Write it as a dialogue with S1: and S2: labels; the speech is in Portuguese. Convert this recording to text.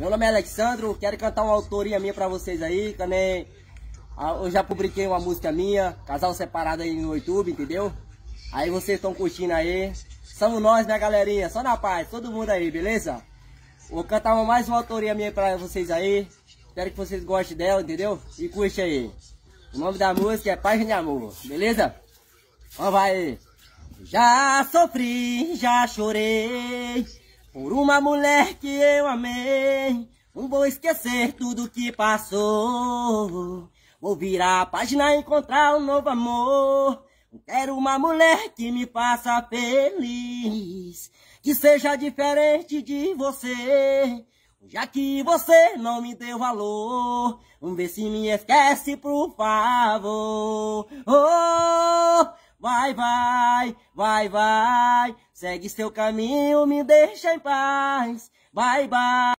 S1: Meu nome é Alexandro, quero cantar uma autoria minha pra vocês aí, também ah, eu já publiquei uma música minha, casal separado aí no YouTube, entendeu? Aí vocês estão curtindo aí. Somos nós, minha né, galerinha, só na paz, todo mundo aí, beleza? Vou cantar mais uma autoria minha pra vocês aí. Espero que vocês gostem dela, entendeu? E curte aí. O nome da música é Paz de Amor, beleza? Vamos vai! Já sofri, já chorei por uma mulher que eu amei, não vou esquecer tudo que passou. Vou virar a página e encontrar um novo amor. Quero uma mulher que me faça feliz, que seja diferente de você. Já que você não me deu valor, vamos ver se me esquece, por favor. Oh. Vai, vai, vai, vai, segue seu caminho, me deixa em paz. Vai, vai.